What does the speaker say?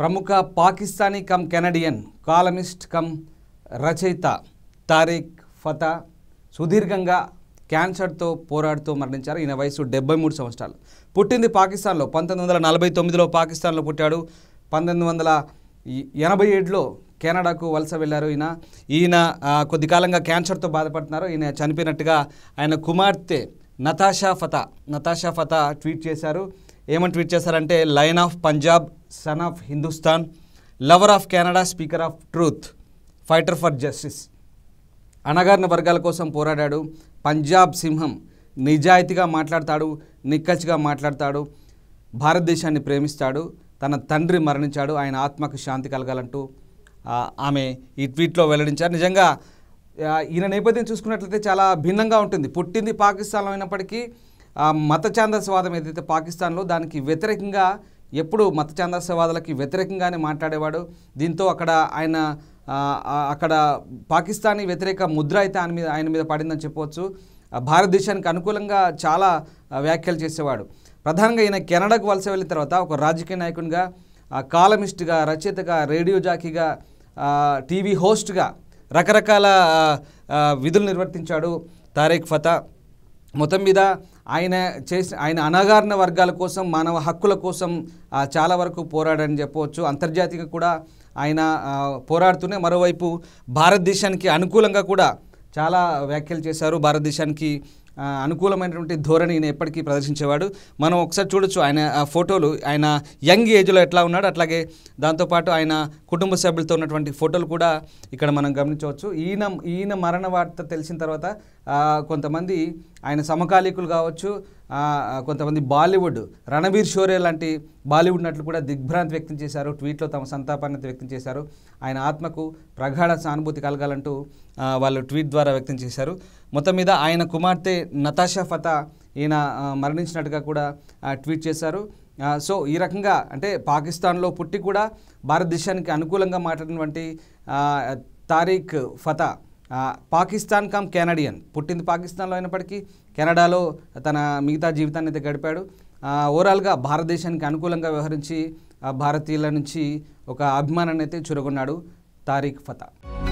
ప్రముఖ Pakistani cum Canadian columnist cum రచయిత తారీఖ్ ఫతా సుదీర్ఘంగా క్యాన్సర్తో పోరాడుతూ మరణించారు ఈయన వయసు డెబ్బై మూడు సంవత్సరాలు పుట్టింది పాకిస్తాన్లో పంతొమ్మిది వందల నలభై తొమ్మిదిలో పాకిస్తాన్లో పుట్టాడు పంతొమ్మిది వందల ఎనభై ఏడులో కెనడాకు వలస వెళ్ళారు ఈయన ఈయన కొద్ది కాలంగా క్యాన్సర్తో బాధపడుతున్నారు ఈయన చనిపోయినట్టుగా ఆయన కుమార్తె నతాషా ఫతా నతాషా ఫతా ట్వీట్ చేశారు ఏమని ట్వీట్ చేశారంటే lion of Punjab son of Hindustan lover of Canada speaker of truth fighter for justice అణగారిన వర్గాల కోసం పోరాడాడు పంజాబ్ సింహం నిజాయితీగా మాట్లాడతాడు నిక్కచ్చిగా మాట్లాడతాడు భారతదేశాన్ని ప్రేమిస్తాడు తన తండ్రి మరణించాడు ఆయన ఆత్మకు శాంతి కలగాలంటూ ఆమె ఈ ట్వీట్లో వెల్లడించారు నిజంగా ఈయన నేపథ్యం చూసుకున్నట్లయితే చాలా భిన్నంగా ఉంటుంది పుట్టింది పాకిస్తాన్లో అయినప్పటికీ మత ఛాందస్వాదం ఏదైతే పాకిస్తాన్లో దానికి వ్యతిరేకంగా ఎప్పుడు మత చాందస్యవాదులకి వ్యతిరేకంగానే మాట్లాడేవాడు దీంతో అక్కడ ఆయన అక్కడ పాకిస్తానీ వ్యతిరేక ముద్ర అయితే ఆయన మీద ఆయన మీద పడిందని చెప్పవచ్చు భారతదేశానికి అనుకూలంగా చాలా వ్యాఖ్యలు చేసేవాడు ప్రధానంగా ఈయన కెనడాకు వలస వెళ్ళిన తర్వాత ఒక రాజకీయ నాయకునిగా కాలమిస్ట్గా రచయితగా రేడియో జాకీగా టీవీ హోస్ట్గా రకరకాల విధులు నిర్వర్తించాడు తారీఖ్ ఫతా మొత్తం మీద ఆయన చేసిన ఆయన అణగారిన వర్గాల కోసం మానవ హక్కుల కోసం చాలా వరకు పోరాడని చెప్పవచ్చు అంతర్జాతీయంగా కూడా ఆయన పోరాడుతూనే మరోవైపు భారతదేశానికి అనుకూలంగా కూడా చాలా వ్యాఖ్యలు చేశారు భారతదేశానికి అనుకూలమైనటువంటి ధోరణి ఈయన ఎప్పటికీ ప్రదర్శించేవాడు మనం ఒకసారి చూడొచ్చు ఆయన ఫోటోలు ఆయన యంగ్ ఏజ్లో ఎట్లా ఉన్నాడు అట్లాగే దాంతోపాటు ఆయన కుటుంబ సభ్యులతో ఉన్నటువంటి ఫోటోలు కూడా ఇక్కడ మనం గమనించవచ్చు ఈయన ఈయన మరణ వార్త తెలిసిన తర్వాత కొంతమంది ఆయన సమకాలీకులు కావచ్చు కొంతమంది బాలీవుడ్ రణవీర్ షోరే లాంటి బాలీవుడ్ నటులు కూడా దిగ్భ్రాంతి వ్యక్తం చేశారు ట్వీట్లో తమ సంతాపాన్ని వ్యక్తం చేశారు ఆయన ఆత్మకు ప్రగాఢ సానుభూతి కలగాలంటూ వాళ్ళు ట్వీట్ ద్వారా వ్యక్తం చేశారు మొత్తం మీద ఆయన కుమార్తె నతాషా ఫతా ఈయన మరణించినట్టుగా కూడా ట్వీట్ చేశారు సో ఈ రకంగా అంటే పాకిస్తాన్లో పుట్టి కూడా భారతదేశానికి అనుకూలంగా మాట్లాడినటువంటి తారీక్ ఫతా పాకిస్తాన్ కమ్ కెనడియన్ పుట్టింది పాకిస్తాన్లో అయినప్పటికీ కెనడాలో తన మిగతా జీవితాన్ని అయితే గడిపాడు ఓవరాల్గా భారతదేశానికి అనుకూలంగా వ్యవహరించి భారతీయుల నుంచి ఒక అభిమానాన్ని అయితే చురగొన్నాడు తారీఖ్ ఫతా